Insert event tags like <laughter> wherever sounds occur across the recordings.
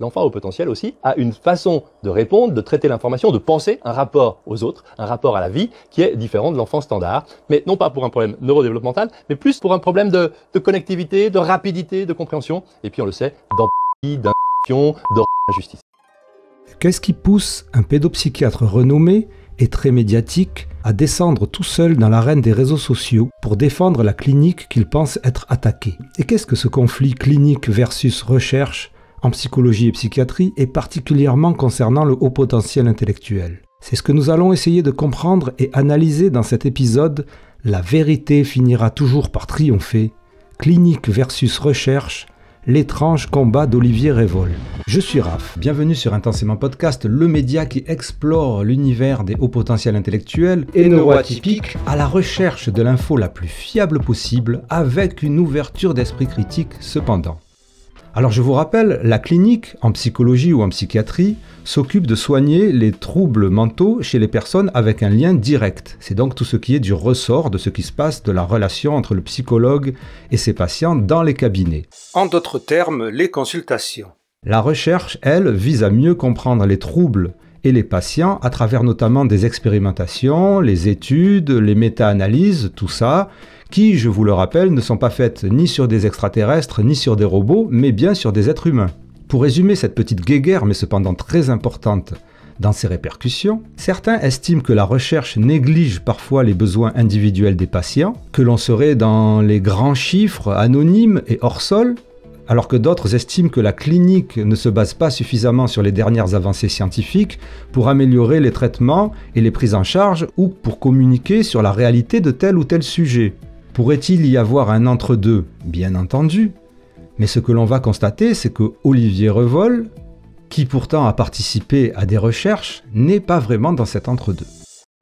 l'enfant au potentiel aussi a une façon de répondre, de traiter l'information, de penser un rapport aux autres, un rapport à la vie qui est différent de l'enfant standard, mais non pas pour un problème neurodéveloppemental, mais plus pour un problème de, connectivité, de rapidité, de compréhension, et puis on le sait, d'empathie, d'injustice. Qu'est-ce qui pousse un pédopsychiatre renommé et très médiatique à descendre tout seul dans l'arène des réseaux sociaux pour défendre la clinique qu'il pense être attaquée. Et qu'est-ce que ce conflit clinique versus recherche en psychologie et psychiatrie, et particulièrement concernant le haut potentiel intellectuel. C'est ce que nous allons essayer de comprendre et analyser dans cet épisode. La vérité finira toujours par triompher. Clinique versus recherche, L'étrange combat d'Olivier Révol. Je suis Raph, bienvenue sur Intensément Podcast, le média qui explore l'univers des hauts potentiels intellectuels et neuroatypiques à la recherche de l'info la plus fiable possible avec une ouverture d'esprit critique cependant. Alors je vous rappelle, la clinique en psychologie ou en psychiatrie s'occupe de soigner les troubles mentaux chez les personnes avec un lien direct. C'est donc tout ce qui est du ressort de ce qui se passe de la relation entre le psychologue et ses patients dans les cabinets. En d'autres termes, les consultations. La recherche, elle, vise à mieux comprendre les troubles et les patients à travers notamment des expérimentations, les études, les méta-analyses, tout ça, qui, je vous le rappelle, ne sont pas faites ni sur des extraterrestres, ni sur des robots, mais bien sur des êtres humains. Pour résumer cette petite guéguerre, mais cependant très importante, dans ses répercussions, certains estiment que la recherche néglige parfois les besoins individuels des patients, que l'on serait dans les grands chiffres anonymes et hors sol, alors que d'autres estiment que la clinique ne se base pas suffisamment sur les dernières avancées scientifiques pour améliorer les traitements et les prises en charge ou pour communiquer sur la réalité de tel ou tel sujet. Pourrait-il y avoir un entre-deux Bien entendu. Mais ce que l'on va constater, c'est que Olivier Revol, qui pourtant a participé à des recherches, n'est pas vraiment dans cet entre-deux.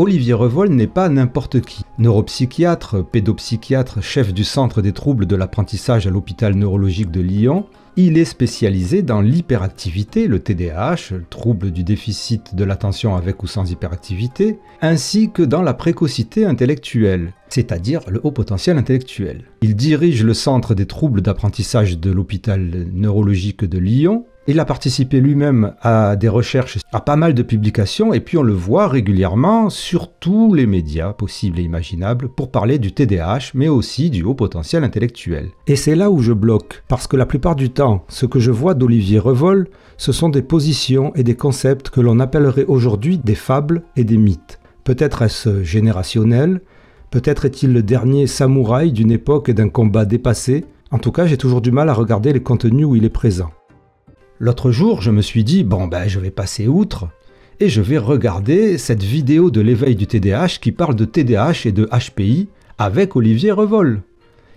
Olivier Revol n'est pas n'importe qui. Neuropsychiatre, pédopsychiatre, chef du centre des troubles de l'apprentissage à l'hôpital neurologique de Lyon, il est spécialisé dans l'hyperactivité, le TDAH, le trouble du déficit de l'attention avec ou sans hyperactivité, ainsi que dans la précocité intellectuelle, c'est-à-dire le haut potentiel intellectuel. Il dirige le centre des troubles d'apprentissage de l'hôpital neurologique de Lyon il a participé lui-même à des recherches, à pas mal de publications, et puis on le voit régulièrement sur tous les médias possibles et imaginables pour parler du TDAH, mais aussi du haut potentiel intellectuel. Et c'est là où je bloque, parce que la plupart du temps, ce que je vois d'Olivier Revol, ce sont des positions et des concepts que l'on appellerait aujourd'hui des fables et des mythes. Peut-être est-ce générationnel, peut-être est-il le dernier samouraï d'une époque et d'un combat dépassé, en tout cas j'ai toujours du mal à regarder les contenus où il est présent. L'autre jour, je me suis dit, bon ben je vais passer outre, et je vais regarder cette vidéo de l'éveil du TDAH qui parle de TDAH et de HPI avec Olivier Revol,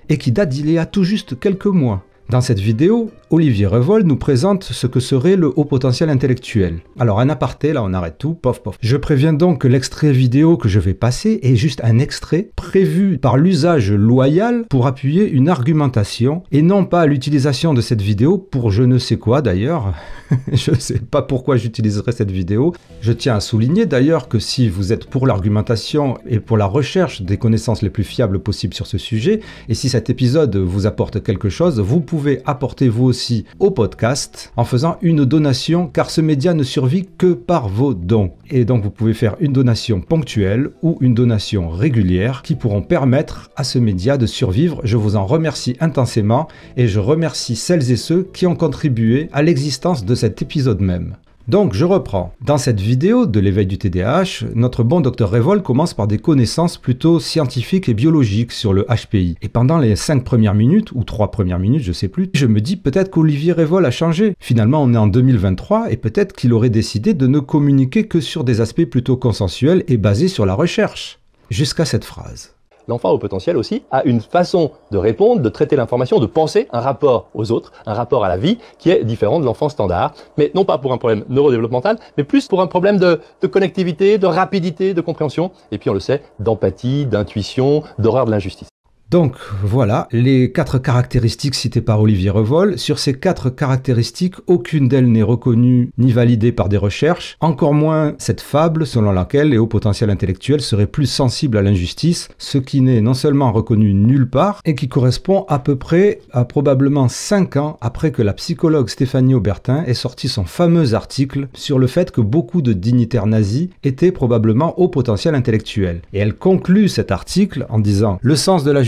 et qui date d'il y a tout juste quelques mois. Dans cette vidéo, Olivier Revol nous présente ce que serait le haut potentiel intellectuel. Alors un aparté, là on arrête tout, pof pof. Je préviens donc que l'extrait vidéo que je vais passer est juste un extrait prévu par l'usage loyal pour appuyer une argumentation et non pas l'utilisation de cette vidéo pour je ne sais quoi d'ailleurs. <laughs> je ne sais pas pourquoi j'utiliserai cette vidéo. Je tiens à souligner d'ailleurs que si vous êtes pour l'argumentation et pour la recherche des connaissances les plus fiables possibles sur ce sujet, et si cet épisode vous apporte quelque chose, vous pouvez pouvez apporter vous aussi au podcast en faisant une donation car ce média ne survit que par vos dons. Et donc vous pouvez faire une donation ponctuelle ou une donation régulière qui pourront permettre à ce média de survivre. Je vous en remercie intensément et je remercie celles et ceux qui ont contribué à l'existence de cet épisode même. Donc je reprends. Dans cette vidéo de l'éveil du TDAH, notre bon docteur Révol commence par des connaissances plutôt scientifiques et biologiques sur le HPI. Et pendant les 5 premières minutes, ou 3 premières minutes, je sais plus, je me dis peut-être qu'Olivier Révol a changé. Finalement, on est en 2023 et peut-être qu'il aurait décidé de ne communiquer que sur des aspects plutôt consensuels et basés sur la recherche. Jusqu'à cette phrase l'enfant au potentiel aussi a une façon de répondre, de traiter l'information, de penser un rapport aux autres, un rapport à la vie qui est différent de l'enfant standard, mais non pas pour un problème neurodéveloppemental, mais plus pour un problème de, de connectivité, de rapidité, de compréhension, et puis on le sait, d'empathie, d'intuition, d'horreur de l'injustice. Donc voilà les quatre caractéristiques citées par Olivier Revol. Sur ces quatre caractéristiques, aucune d'elles n'est reconnue ni validée par des recherches, encore moins cette fable selon laquelle les hauts potentiels intellectuels seraient plus sensibles à l'injustice, ce qui n'est non seulement reconnu nulle part et qui correspond à peu près à probablement 5 ans après que la psychologue Stéphanie Aubertin ait sorti son fameux article sur le fait que beaucoup de dignitaires nazis étaient probablement hauts potentiels intellectuels. Et elle conclut cet article en disant Le sens de la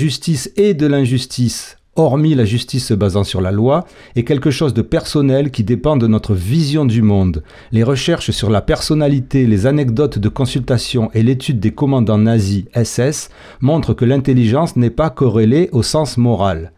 et de l'injustice, hormis la justice se basant sur la loi, est quelque chose de personnel qui dépend de notre vision du monde. Les recherches sur la personnalité, les anecdotes de consultation et l'étude des commandants nazis SS montrent que l'intelligence n'est pas corrélée au sens moral.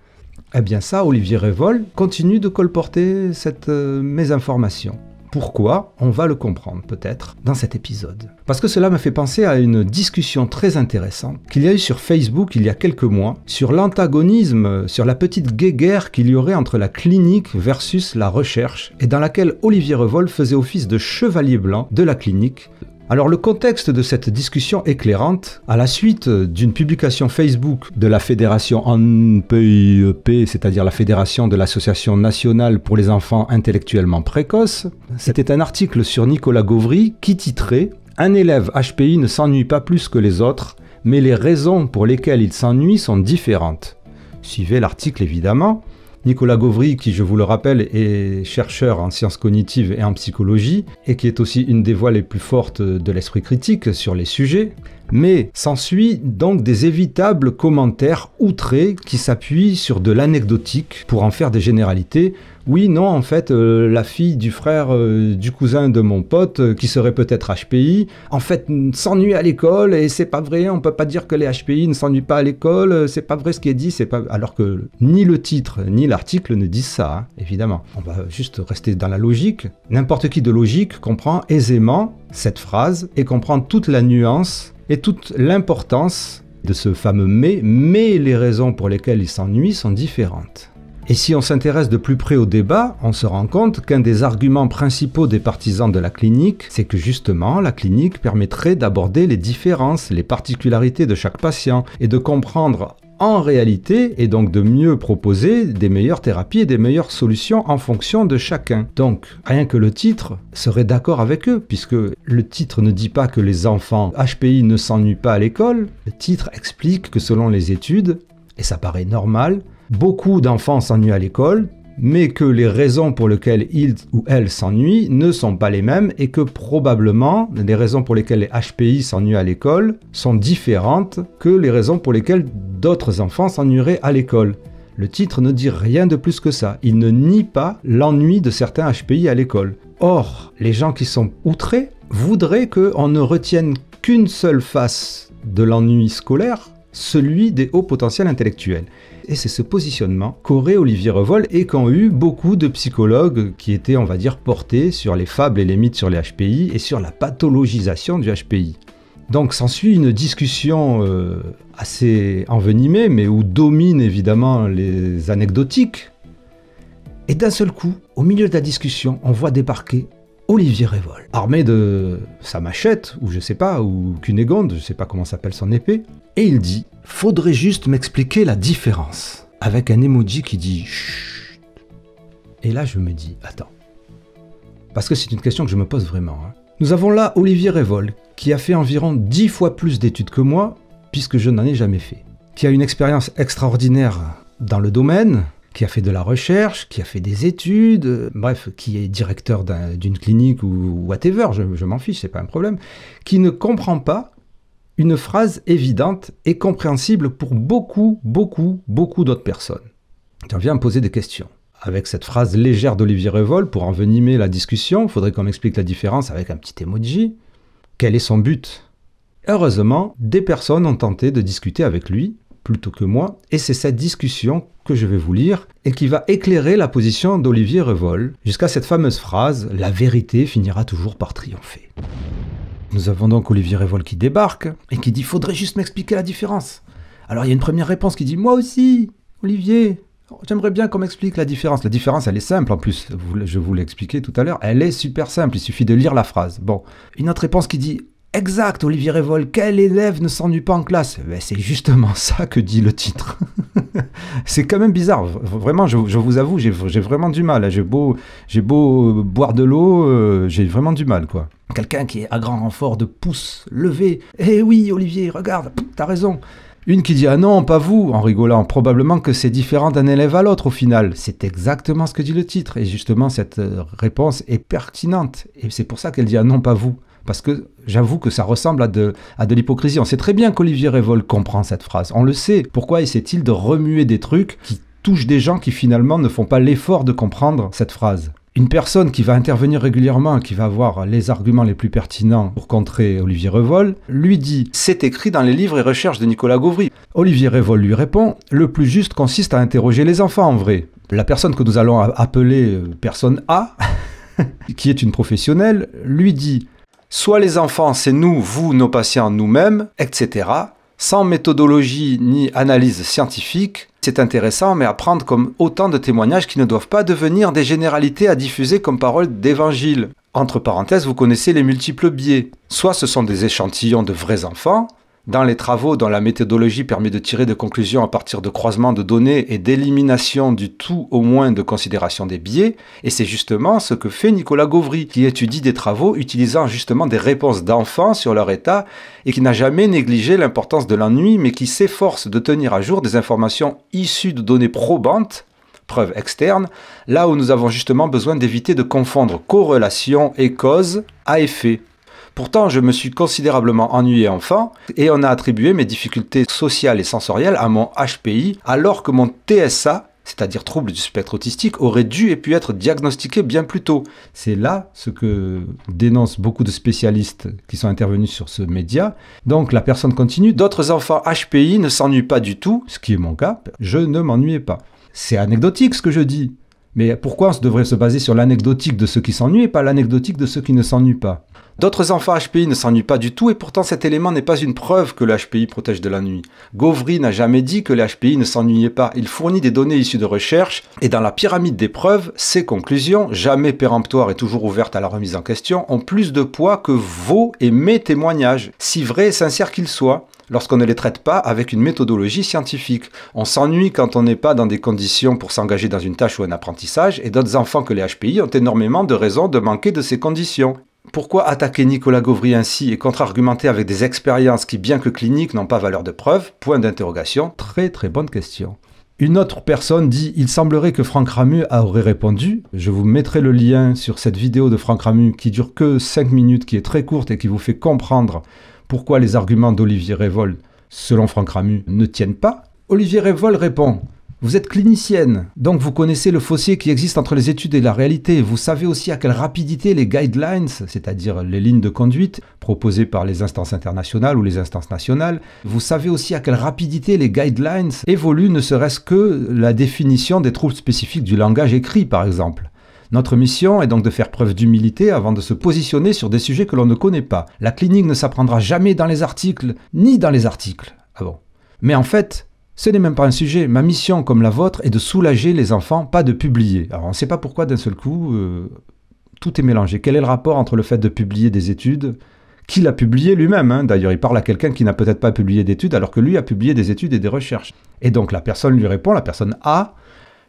Eh bien ça, Olivier Révol continue de colporter cette euh, mésinformation. Pourquoi On va le comprendre peut-être dans cet épisode. Parce que cela me fait penser à une discussion très intéressante qu'il y a eu sur Facebook il y a quelques mois sur l'antagonisme, sur la petite guéguerre qu'il y aurait entre la clinique versus la recherche et dans laquelle Olivier Revol faisait office de chevalier blanc de la clinique alors le contexte de cette discussion éclairante, à la suite d'une publication Facebook de la fédération NPIEP, e c'est-à-dire la fédération de l'association nationale pour les enfants intellectuellement précoces, c'était un article sur Nicolas Gauvry qui titrait Un élève HPI ne s'ennuie pas plus que les autres, mais les raisons pour lesquelles il s'ennuie sont différentes. Suivez l'article évidemment. Nicolas Gauvry, qui je vous le rappelle est chercheur en sciences cognitives et en psychologie, et qui est aussi une des voix les plus fortes de l'esprit critique sur les sujets, mais s'ensuit donc des évitables commentaires outrés qui s'appuient sur de l'anecdotique pour en faire des généralités. Oui, non, en fait, euh, la fille du frère euh, du cousin de mon pote, euh, qui serait peut-être HPI, en fait, s'ennuie à l'école et c'est pas vrai, on peut pas dire que les HPI ne s'ennuient pas à l'école, c'est pas vrai ce qui est dit, c'est pas. Alors que ni le titre, ni l'article ne disent ça, hein, évidemment. On va juste rester dans la logique. N'importe qui de logique comprend aisément cette phrase et comprend toute la nuance et toute l'importance de ce fameux mais, mais les raisons pour lesquelles il s'ennuie sont différentes. Et si on s'intéresse de plus près au débat, on se rend compte qu'un des arguments principaux des partisans de la clinique, c'est que justement la clinique permettrait d'aborder les différences, les particularités de chaque patient et de comprendre en réalité et donc de mieux proposer des meilleures thérapies et des meilleures solutions en fonction de chacun. Donc rien que le titre serait d'accord avec eux puisque le titre ne dit pas que les enfants HPI ne s'ennuient pas à l'école. Le titre explique que selon les études, et ça paraît normal, beaucoup d'enfants s'ennuient à l'école, mais que les raisons pour lesquelles il ou elle s'ennuie ne sont pas les mêmes et que probablement les raisons pour lesquelles les HPI s'ennuient à l'école sont différentes que les raisons pour lesquelles d'autres enfants s'ennuieraient à l'école. Le titre ne dit rien de plus que ça, il ne nie pas l'ennui de certains HPI à l'école. Or, les gens qui sont outrés voudraient qu'on ne retienne qu'une seule face de l'ennui scolaire celui des hauts potentiels intellectuels. Et c'est ce positionnement qu'aurait Olivier Revol et qu'ont eu beaucoup de psychologues qui étaient, on va dire, portés sur les fables et les mythes sur les HPI et sur la pathologisation du HPI. Donc s'ensuit une discussion euh, assez envenimée, mais où dominent évidemment les anecdotiques. Et d'un seul coup, au milieu de la discussion, on voit débarquer Olivier Révol, armé de sa machette, ou je sais pas, ou cunégonde, je sais pas comment s'appelle son épée, et il dit Faudrait juste m'expliquer la différence, avec un emoji qui dit Chut. Et là, je me dis Attends. Parce que c'est une question que je me pose vraiment. Hein. Nous avons là Olivier Révol, qui a fait environ 10 fois plus d'études que moi, puisque je n'en ai jamais fait, qui a une expérience extraordinaire dans le domaine, qui a fait de la recherche, qui a fait des études, euh, bref, qui est directeur d'une clinique ou whatever, je, m'en fiche, c'est pas un problème, qui ne comprend pas une phrase évidente et compréhensible pour beaucoup, beaucoup, beaucoup d'autres personnes. Tu viens me poser des questions. Avec cette phrase légère d'Olivier Revol, pour envenimer la discussion, faudrait qu'on explique la différence avec un petit emoji. Quel est son but Heureusement, des personnes ont tenté de discuter avec lui, plutôt que moi, et c'est cette discussion que je vais vous lire et qui va éclairer la position d'Olivier Revol jusqu'à cette fameuse phrase ⁇ La vérité finira toujours par triompher ⁇ Nous avons donc Olivier Revol qui débarque et qui dit ⁇ Faudrait juste m'expliquer la différence ⁇ Alors il y a une première réponse qui dit ⁇ Moi aussi, Olivier, J'aimerais bien qu'on m'explique la différence. La différence, elle est simple en plus, je vous l'ai expliqué tout à l'heure, elle est super simple, il suffit de lire la phrase. Bon, une autre réponse qui dit Exact, Olivier Révol, quel élève ne s'ennuie pas en classe eh ben, C'est justement ça que dit le titre. <laughs> c'est quand même bizarre, vraiment, je, vous avoue, j'ai vraiment du mal. Hein. J'ai beau, euh, boire de l'eau, euh, j'ai vraiment du mal, quoi. Quelqu'un qui est à grand renfort de pouce levé. Eh oui, Olivier, regarde, t'as raison. Une qui dit Ah non, pas vous, en rigolant, probablement que c'est différent d'un élève à l'autre au final. C'est exactement ce que dit le titre. Et justement, cette euh, réponse est pertinente. Et c'est pour ça qu'elle dit Ah non, pas vous. Parce que j'avoue que ça ressemble à de, l'hypocrisie. On sait très bien qu'Olivier Revol comprend cette phrase. On le sait. Pourquoi essaie-t-il de remuer des trucs qui touchent des gens qui finalement ne font pas l'effort de comprendre cette phrase une personne qui va intervenir régulièrement, qui va avoir les arguments les plus pertinents pour contrer Olivier Revol, lui dit C'est écrit dans les livres et recherches de Nicolas Gauvry. Olivier Revol lui répond Le plus juste consiste à interroger les enfants en vrai. La personne que nous allons appeler euh, personne A, <laughs> qui est une professionnelle, lui dit soit les enfants, c'est nous, vous, nos patients, nous-mêmes, etc., sans méthodologie ni analyse scientifique, c'est intéressant, mais à prendre comme autant de témoignages qui ne doivent pas devenir des généralités à diffuser comme paroles d'évangile. Entre parenthèses, vous connaissez les multiples biais. Soit ce sont des échantillons de vrais enfants, dans les travaux dont la méthodologie permet de tirer des conclusions à partir de croisements de données et d'élimination du tout au moins de considération des biais, et c'est justement ce que fait Nicolas Gauvry, qui étudie des travaux utilisant justement des réponses d'enfants sur leur état et qui n'a jamais négligé l'importance de l'ennui, mais qui s'efforce de tenir à jour des informations issues de données probantes preuves externes, là où nous avons justement besoin d'éviter de confondre corrélation et cause à effet. Pourtant, je me suis considérablement ennuyé enfant et on a attribué mes difficultés sociales et sensorielles à mon HPI alors que mon TSA c'est-à-dire trouble du spectre autistique, aurait dû et pu être diagnostiqué bien plus tôt. C'est là ce que dénoncent beaucoup de spécialistes qui sont intervenus sur ce média. Donc la personne continue, d'autres enfants HPI ne s'ennuient pas du tout, ce qui est mon cas, je ne m'ennuyais pas. C'est anecdotique ce que je dis, mais pourquoi on devrait se baser sur l'anecdotique de ceux qui s'ennuient et pas l'anecdotique de ceux qui ne s'ennuient pas D'autres enfants HPI ne s'ennuient pas du tout et pourtant cet élément n'est pas une preuve que l'HPI protège de l'ennui. Gauvry n'a jamais dit que l'HPI ne s'ennuyait pas, il fournit des données issues de recherches et dans la pyramide des preuves, ses conclusions, jamais péremptoires et toujours ouvertes à la remise en question, ont plus de poids que vos et mes témoignages, si vrais et sincères qu'ils soient lorsqu'on ne les traite pas avec une méthodologie scientifique. On s'ennuie quand on n'est pas dans des conditions pour s'engager dans une tâche ou un apprentissage, et d'autres enfants que les HPI ont énormément de raisons de manquer de ces conditions. Pourquoi attaquer Nicolas Gauvry ainsi et contre-argumenter avec des expériences qui, bien que cliniques, n'ont pas valeur de preuve Point d'interrogation, très très bonne question. Une autre personne dit Il semblerait que Franck Ramu aurait répondu. Je vous mettrai le lien sur cette vidéo de Franck Ramu qui dure que 5 minutes, qui est très courte et qui vous fait comprendre pourquoi les arguments d'Olivier Révol, selon Franck Ramu, ne tiennent pas, Olivier Révol répond vous êtes clinicienne, donc vous connaissez le fossé qui existe entre les études et la réalité. Vous savez aussi à quelle rapidité les guidelines, c'est-à-dire les lignes de conduite proposées par les instances internationales ou les instances nationales, vous savez aussi à quelle rapidité les guidelines évoluent, ne serait-ce que la définition des troubles spécifiques du langage écrit, par exemple. Notre mission est donc de faire preuve d'humilité avant de se positionner sur des sujets que l'on ne connaît pas. La clinique ne s'apprendra jamais dans les articles, ni dans les articles. Ah bon. Mais en fait, ce n'est même pas un sujet. Ma mission, comme la vôtre, est de soulager les enfants, pas de publier. Alors on ne sait pas pourquoi d'un seul coup, euh, tout est mélangé. Quel est le rapport entre le fait de publier des études qu'il a publié lui-même. Hein D'ailleurs, il parle à quelqu'un qui n'a peut-être pas publié d'études alors que lui a publié des études et des recherches. Et donc la personne lui répond, la personne A,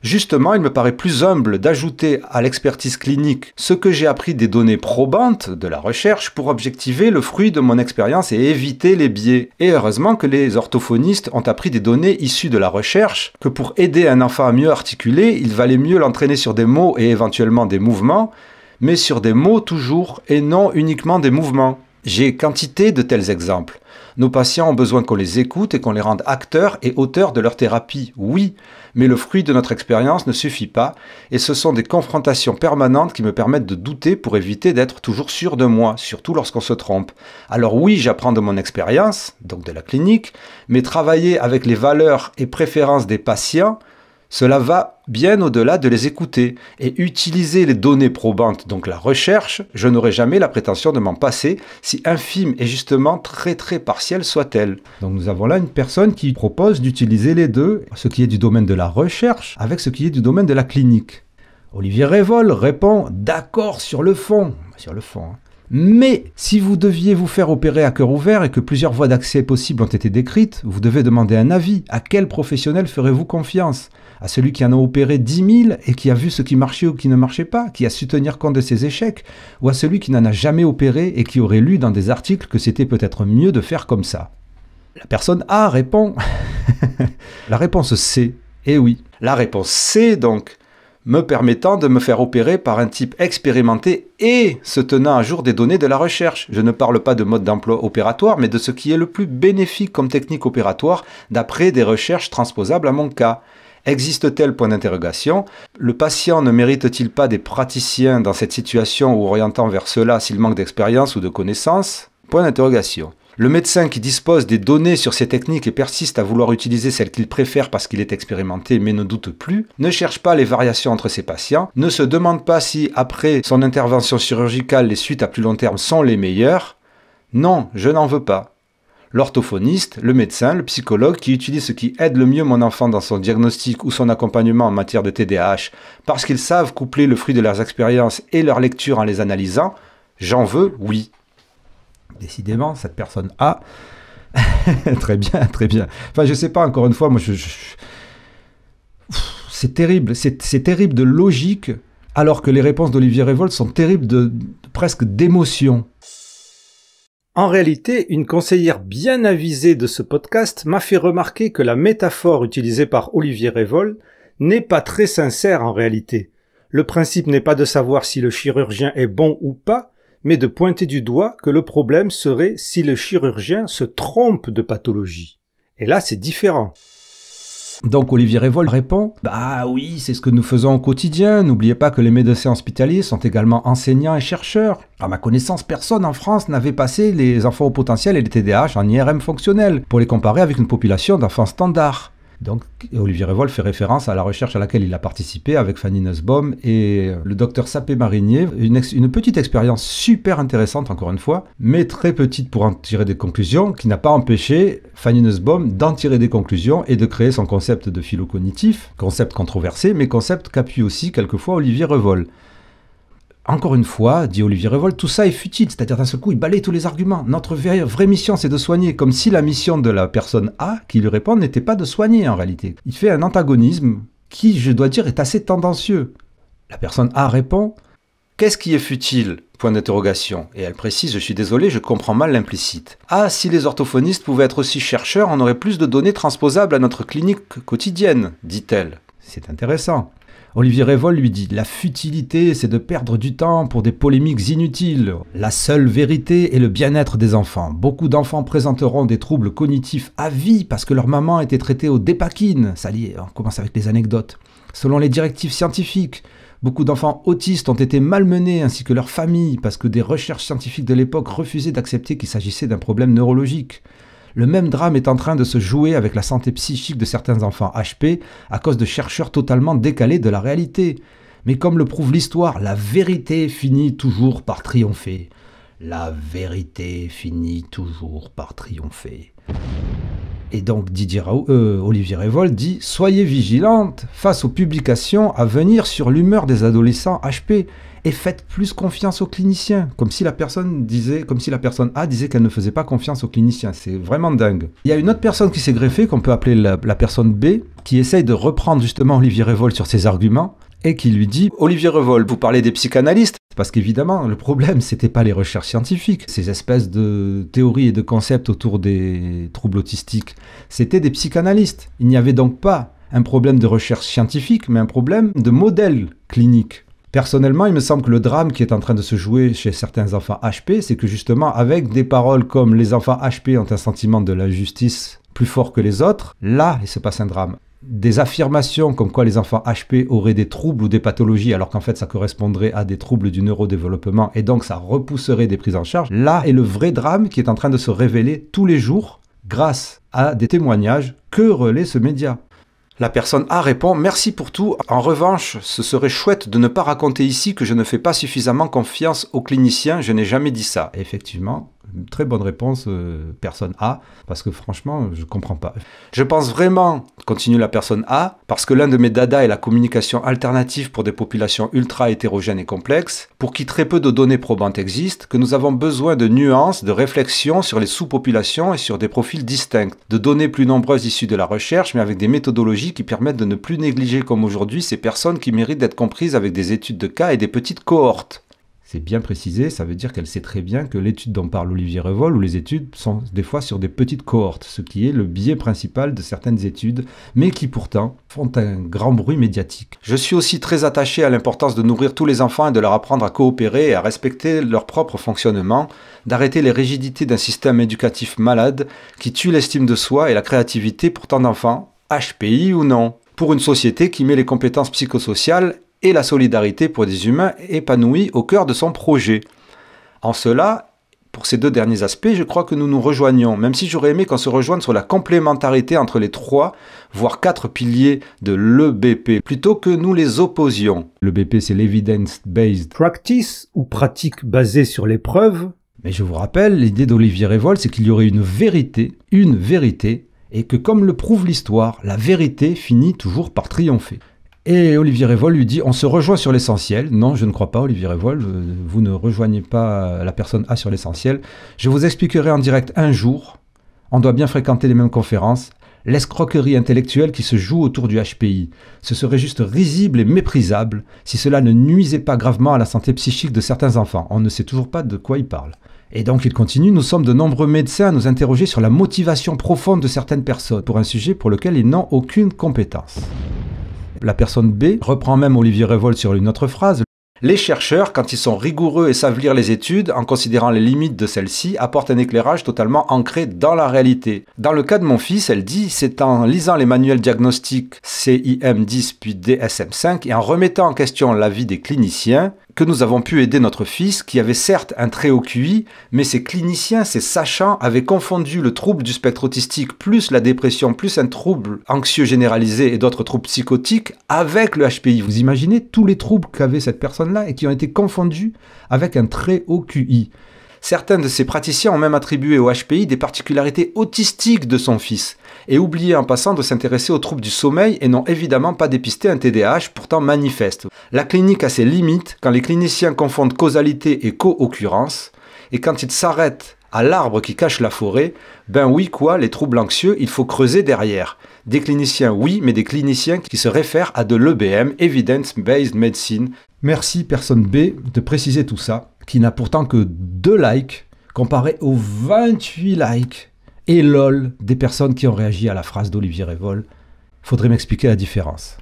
Justement, il me paraît plus humble d'ajouter à l'expertise clinique ce que j'ai appris des données probantes de la recherche pour objectiver le fruit de mon expérience et éviter les biais. Et heureusement que les orthophonistes ont appris des données issues de la recherche, que pour aider un enfant à mieux articuler, il valait mieux l'entraîner sur des mots et éventuellement des mouvements, mais sur des mots toujours et non uniquement des mouvements. J'ai quantité de tels exemples. Nos patients ont besoin qu'on les écoute et qu'on les rende acteurs et auteurs de leur thérapie, oui, mais le fruit de notre expérience ne suffit pas, et ce sont des confrontations permanentes qui me permettent de douter pour éviter d'être toujours sûr de moi, surtout lorsqu'on se trompe. Alors oui, j'apprends de mon expérience, donc de la clinique, mais travailler avec les valeurs et préférences des patients, cela va bien au-delà de les écouter et utiliser les données probantes, donc la recherche, je n'aurai jamais la prétention de m'en passer, si infime et justement très très partielle soit-elle. Donc nous avons là une personne qui propose d'utiliser les deux, ce qui est du domaine de la recherche avec ce qui est du domaine de la clinique. Olivier Révol répond d'accord sur le fond, sur le fond, hein. Mais si vous deviez vous faire opérer à cœur ouvert et que plusieurs voies d'accès possibles ont été décrites, vous devez demander un avis. À quel professionnel ferez-vous confiance À celui qui en a opéré 10 000 et qui a vu ce qui marchait ou qui ne marchait pas, qui a su tenir compte de ses échecs Ou à celui qui n'en a jamais opéré et qui aurait lu dans des articles que c'était peut-être mieux de faire comme ça La personne A répond. <laughs> La réponse C. Eh oui. La réponse C, donc, me permettant de me faire opérer par un type expérimenté et se tenant à jour des données de la recherche. Je ne parle pas de mode d'emploi opératoire, mais de ce qui est le plus bénéfique comme technique opératoire d'après des recherches transposables à mon cas. Existe-t-elle point d'interrogation Le patient ne mérite-t-il pas des praticiens dans cette situation ou orientant vers cela s'il manque d'expérience ou de connaissances Point d'interrogation. Le médecin qui dispose des données sur ces techniques et persiste à vouloir utiliser celles qu'il préfère parce qu'il est expérimenté mais ne doute plus, ne cherche pas les variations entre ses patients, ne se demande pas si après son intervention chirurgicale les suites à plus long terme sont les meilleures. Non, je n'en veux pas. L'orthophoniste, le médecin, le psychologue qui utilise ce qui aide le mieux mon enfant dans son diagnostic ou son accompagnement en matière de TDAH, parce qu'ils savent coupler le fruit de leurs expériences et leur lecture en les analysant, j'en veux, oui décidément, cette personne A. <laughs> très bien, très bien. Enfin, je sais pas, encore une fois, moi, je, c'est terrible, c'est terrible de logique, alors que les réponses d'Olivier Révolte sont terribles de, presque d'émotion. En réalité, une conseillère bien avisée de ce podcast m'a fait remarquer que la métaphore utilisée par Olivier Révolte n'est pas très sincère en réalité. Le principe n'est pas de savoir si le chirurgien est bon ou pas, mais de pointer du doigt que le problème serait si le chirurgien se trompe de pathologie. Et là, c'est différent. Donc Olivier Révol répond Bah oui, c'est ce que nous faisons au quotidien. N'oubliez pas que les médecins hospitaliers sont également enseignants et chercheurs. À ma connaissance, personne en France n'avait passé les enfants au potentiel et les TDAH en IRM fonctionnel pour les comparer avec une population d'enfants standard. Donc Olivier Revol fait référence à la recherche à laquelle il a participé avec Fanny Nussbaum et euh, le docteur Sapé Marinier. Une, petite expérience super intéressante, encore une fois, mais très petite pour en tirer des conclusions, qui n'a pas empêché Fanny Nussbaum d'en tirer des conclusions et de créer son concept de philo concept controversé, mais concept qu'appuie aussi quelquefois Olivier Revol encore une fois, dit Olivier Revol, tout ça est futile, c'est-à-dire d'un seul coup, il balaye tous les arguments. Notre vraie, vraie mission, c'est de soigner, comme si la mission de la personne A qui lui répond n'était pas de soigner en réalité. Il fait un antagonisme qui, je dois dire, est assez tendancieux. La personne A répond Qu'est-ce qui est futile Point d'interrogation. Et elle précise Je suis désolé, je comprends mal l'implicite. Ah, si les orthophonistes pouvaient être aussi chercheurs, on aurait plus de données transposables à notre clinique quotidienne, dit-elle. C'est intéressant. Olivier Révol lui dit La futilité, c'est de perdre du temps pour des polémiques inutiles. La seule vérité est le bien-être des enfants. Beaucoup d'enfants présenteront des troubles cognitifs à vie parce que leur maman était traitée au dépakine. Ça y on commence avec les anecdotes. Selon les directives scientifiques, Beaucoup d'enfants autistes ont été malmenés ainsi que leurs familles parce que des recherches scientifiques de l'époque refusaient d'accepter qu'il s'agissait d'un problème neurologique le même drame est en train de se jouer avec la santé psychique de certains enfants HP à cause de chercheurs totalement décalés de la réalité. Mais comme le prouve l'histoire, la vérité finit toujours par triompher. La vérité finit toujours par triompher. Et donc Didier euh, Olivier Revol dit Soyez vigilante face aux publications à venir sur l'humeur des adolescents HP et faites plus confiance aux cliniciens. Comme si la personne disait, comme si la personne A disait qu'elle ne faisait pas confiance aux cliniciens. C'est vraiment dingue. Il y a une autre personne qui s'est greffée, qu'on peut appeler la, personne B, qui essaye de reprendre justement Olivier Revol sur ses arguments et qui lui dit Olivier Revol, vous parlez des psychanalystes parce qu'évidemment, le problème, c'était pas les recherches scientifiques, ces espèces de théories et de concepts autour des troubles autistiques, c'était des psychanalystes. Il n'y avait donc pas un problème de recherche scientifique, mais un problème de modèle clinique. Personnellement, il me semble que le drame qui est en train de se jouer chez certains enfants HP, c'est que justement, avec des paroles comme les enfants HP ont un sentiment de la justice plus fort que les autres, là, il se passe un drame. Des affirmations comme quoi les enfants HP auraient des troubles ou des pathologies, alors qu'en fait ça correspondrait à des troubles du neurodéveloppement et donc ça repousserait des prises en charge, là est le vrai drame qui est en train de se révéler tous les jours grâce à des témoignages que relaie ce média. La personne A répond Merci pour tout. En revanche, ce serait chouette de ne pas raconter ici que je ne fais pas suffisamment confiance aux cliniciens. Je n'ai jamais dit ça. Effectivement, Très bonne réponse, euh, personne A, parce que franchement, je comprends pas. Je pense vraiment, continue la personne A, parce que l'un de mes dada est la communication alternative pour des populations ultra hétérogènes et complexes, pour qui très peu de données probantes existent, que nous avons besoin de nuances, de réflexions sur les sous-populations et sur des profils distincts, de données plus nombreuses issues de la recherche, mais avec des méthodologies qui permettent de ne plus négliger comme aujourd'hui ces personnes qui méritent d'être comprises avec des études de cas et des petites cohortes c'est bien précisé, ça veut dire qu'elle sait très bien que l'étude dont parle Olivier Revol ou les études sont des fois sur des petites cohortes, ce qui est le biais principal de certaines études, mais qui pourtant font un grand bruit médiatique. Je suis aussi très attaché à l'importance de nourrir tous les enfants et de leur apprendre à coopérer et à respecter leur propre fonctionnement, d'arrêter les rigidités d'un système éducatif malade qui tue l'estime de soi et la créativité pour tant d'enfants, HPI ou non pour une société qui met les compétences psychosociales et la solidarité pour des humains épanouis au cœur de son projet. En cela, pour ces deux derniers aspects, je crois que nous nous rejoignons, même si j'aurais aimé qu'on se rejoigne sur la complémentarité entre les trois, voire quatre piliers de l'EBP, plutôt que nous les opposions. L'EBP, c'est l'Evidence-Based Practice, ou pratique basée sur l'épreuve. Mais je vous rappelle, l'idée d'Olivier Révol, c'est qu'il y aurait une vérité, une vérité, et que comme le prouve l'histoire, la vérité finit toujours par triompher. Et Olivier Révol lui dit On se rejoint sur l'essentiel. Non, je ne crois pas, Olivier Révol. Euh, vous ne rejoignez pas la personne A sur l'essentiel. Je vous expliquerai en direct un jour. On doit bien fréquenter les mêmes conférences. L'escroquerie intellectuelle qui se joue autour du HPI. Ce serait juste risible et méprisable si cela ne nuisait pas gravement à la santé psychique de certains enfants. On ne sait toujours pas de quoi il parle. Et donc il continue, nous sommes de nombreux médecins à nous interroger sur la motivation profonde de certaines personnes pour un sujet pour lequel ils n'ont aucune compétence. La personne B reprend même Olivier Revol sur une autre phrase. Les chercheurs, quand ils sont rigoureux et savent lire les études, en considérant les limites de celles-ci, apportent un éclairage totalement ancré dans la réalité. Dans le cas de mon fils, elle dit, c'est en lisant les manuels diagnostiques CIM10 puis DSM5 et en remettant en question l'avis des cliniciens que nous avons pu aider notre fils, qui avait certes un très haut QI, mais ses cliniciens, ces sachants avaient confondu le trouble du spectre autistique plus la dépression plus un trouble anxieux généralisé et d'autres troubles psychotiques avec le HPI. Vous imaginez tous les troubles qu'avait cette personne-là et qui ont été confondus avec un très haut QI. Certains de ces praticiens ont même attribué au HPI des particularités autistiques de son fils, et oublié en passant de s'intéresser aux troubles du sommeil et n'ont évidemment pas dépisté un TDAH pourtant manifeste. La clinique a ses limites quand les cliniciens confondent causalité et co-occurrence, et quand ils s'arrêtent à l'arbre qui cache la forêt, ben oui quoi, les troubles anxieux, il faut creuser derrière. Des cliniciens oui, mais des cliniciens qui se réfèrent à de l'EBM, Evidence Based Medicine. Merci personne B de préciser tout ça qui n'a pourtant que 2 likes, comparé aux 28 likes et lol des personnes qui ont réagi à la phrase d'Olivier Révol. Faudrait m'expliquer la différence.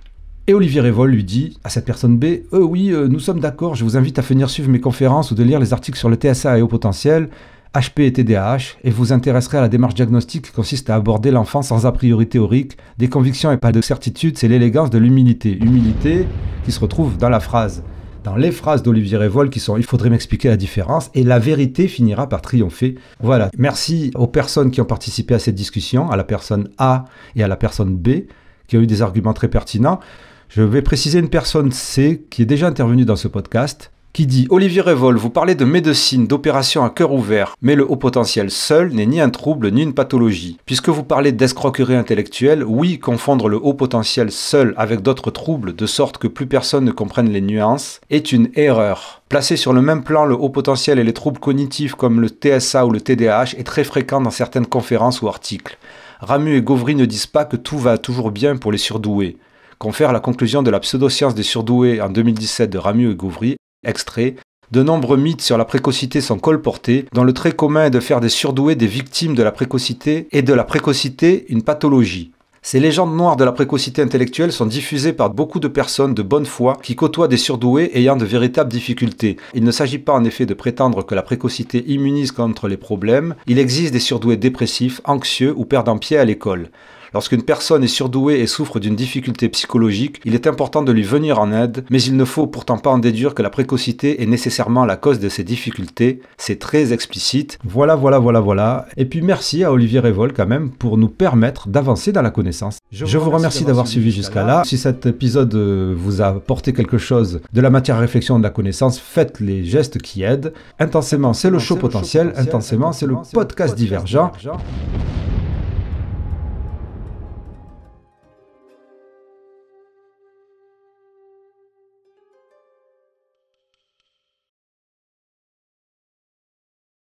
Et Olivier Révol lui dit à cette personne B Euh oui, euh, nous sommes d'accord, je vous invite à venir suivre mes conférences ou de lire les articles sur le TSA et au potentiel, HP et TDAH, et vous intéresserez à la démarche diagnostique qui consiste à aborder l'enfant sans a priori théorique, des convictions et pas de certitude, c'est l'élégance de l'humilité. Humilité qui se retrouve dans la phrase dans les phrases d'Olivier Révol qui sont Il faudrait m'expliquer la différence et la vérité finira par triompher. Voilà. Merci aux personnes qui ont participé à cette discussion, à la personne A et à la personne B qui ont eu des arguments très pertinents. Je vais préciser une personne C qui est déjà intervenue dans ce podcast qui dit Olivier Révol, vous parlez de médecine, d'opération à cœur ouvert, mais le haut potentiel seul n'est ni un trouble ni une pathologie. Puisque vous parlez d'escroquerie intellectuelle, oui, confondre le haut potentiel seul avec d'autres troubles, de sorte que plus personne ne comprenne les nuances, est une erreur. Placer sur le même plan le haut potentiel et les troubles cognitifs comme le TSA ou le TDAH est très fréquent dans certaines conférences ou articles. Ramu et Gauvry ne disent pas que tout va toujours bien pour les surdoués confère la conclusion de la pseudoscience des surdoués en 2017 de Ramu et Gauvry. » Extrait de nombreux mythes sur la précocité sont colportés, dont le trait commun est de faire des surdoués des victimes de la précocité et de la précocité une pathologie. Ces légendes noires de la précocité intellectuelle sont diffusées par beaucoup de personnes de bonne foi qui côtoient des surdoués ayant de véritables difficultés. Il ne s'agit pas en effet de prétendre que la précocité immunise contre les problèmes, il existe des surdoués dépressifs, anxieux ou perdant pied à l'école. Lorsqu'une personne est surdouée et souffre d'une difficulté psychologique, il est important de lui venir en aide, mais il ne faut pourtant pas en déduire que la précocité est nécessairement la cause de ces difficultés. C'est très explicite. Voilà, voilà, voilà, voilà. Et puis merci à Olivier Révol quand même pour nous permettre d'avancer dans la connaissance. Je vous, remercie d'avoir suivi jusqu'à là. Si cet épisode euh, vous a apporté quelque chose de la matière à réflexion de la connaissance, faites les gestes qui aident. Intensément, c'est le show potentiel. Intensément, c'est le podcast, divergent.